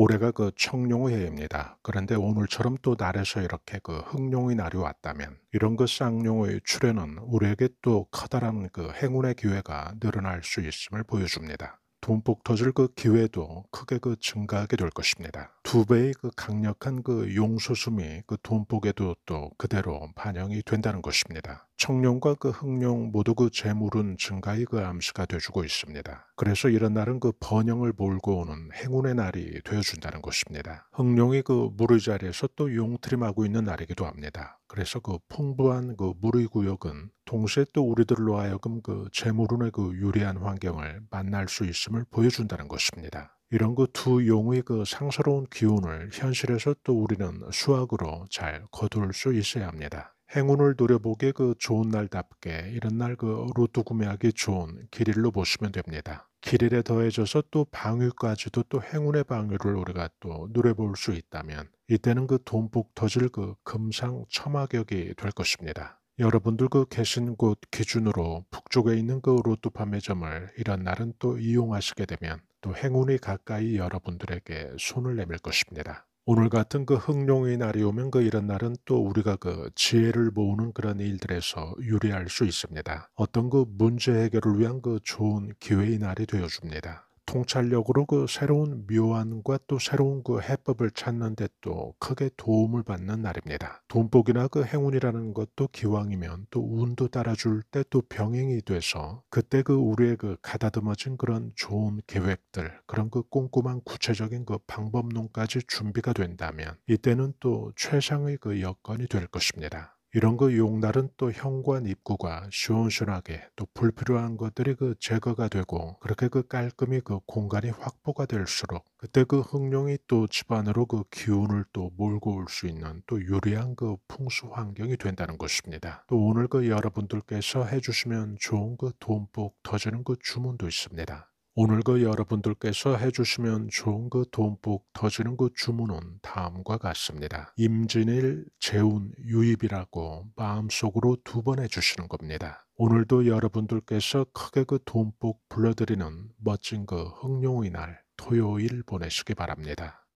올해가 그 청룡의 해입니다. 그런데 오늘처럼 또 날에서 이렇게 그 흑룡의 날이 왔다면 이런 그 쌍룡의 출현은 우리에게 또 커다란 그 행운의 기회가 늘어날 수 있음을 보여줍니다. 돈폭 터질 그 기회도 크게 그 증가하게 될 것입니다. 두 배의 그 강력한 그용소숨이그 돈복에도 또 그대로 반영이 된다는 것입니다. 청룡과 그 흑룡 모두 그 재물은 증가의 그 암시가 되주고 어 있습니다. 그래서 이런 날은 그 번영을 몰고 오는 행운의 날이 되어준다는 것입니다. 흑룡이 그 물의 자리에서 또 용트림하고 있는 날이기도 합니다. 그래서 그 풍부한 그 물의 구역은 동시에 또 우리들로 하여금 그 재물운의 그 유리한 환경을 만날 수 있음을 보여준다는 것입니다. 이런 그 두 용의 그 상서로운 기운을 현실에서 또 우리는 수학으로 잘 거둘 수 있어야 합니다. 행운을 노려보게 그 좋은 날답게 이런 날 그 로또 구매하기 좋은 길일로 보시면 됩니다. 길일에 더해져서 또 방위까지도 또 행운의 방위를 우리가 또노려볼수 있다면 이때는 그 돈복 터질 그 금상 첨화격이될 것입니다. 여러분들 그 계신 곳 기준으로 북쪽에 있는 그 로또 판매점을 이런 날은 또 이용하시게 되면 또 행운이 가까이 여러분들에게 손을 내밀 것입니다. 오늘 같은 그 흥룡의 날이 오면 그 이런 날은 또 우리가 그 지혜를 모으는 그런 일들에서 유리할 수 있습니다. 어떤 그 문제 해결을 위한 그 좋은 기회의 날이 되어줍니다. 통찰력으로 그 새로운 묘안과 또 새로운 그 해법을 찾는 데 또 크게 도움을 받는 날입니다. 돈복이나 그 행운이라는 것도 기왕이면 또 운도 따라줄 때 또 병행이 돼서 그때 그 우리의 그 가다듬어진 그런 좋은 계획들 그런 그 꼼꼼한 구체적인 그 방법론까지 준비가 된다면 이때는 또 최상의 그 여건이 될 것입니다. 이런 그 용날은 또 현관 입구가 시원시원하게 또 불필요한 것들이 그 제거가 되고 그렇게 그 깔끔히 그 공간이 확보가 될수록 그때 그 흑룡이 또 집안으로 그 기운을 또 몰고 올 수 있는 또 유리한 그 풍수 환경이 된다는 것입니다. 또 오늘 그 여러분들께서 해주시면 좋은 그 돈복 터지는 그 주문도 있습니다. 오늘 그 여러분들께서 해주시면 좋은 그 돈복 터지는 그 주문은 다음과 같습니다. 임진일, 재운, 유입이라고 마음속으로 두 번 해주시는 겁니다. 오늘도 여러분들께서 크게 그 돈복 불러드리는 멋진 그 흥룡의 날 토요일 보내시기 바랍니다.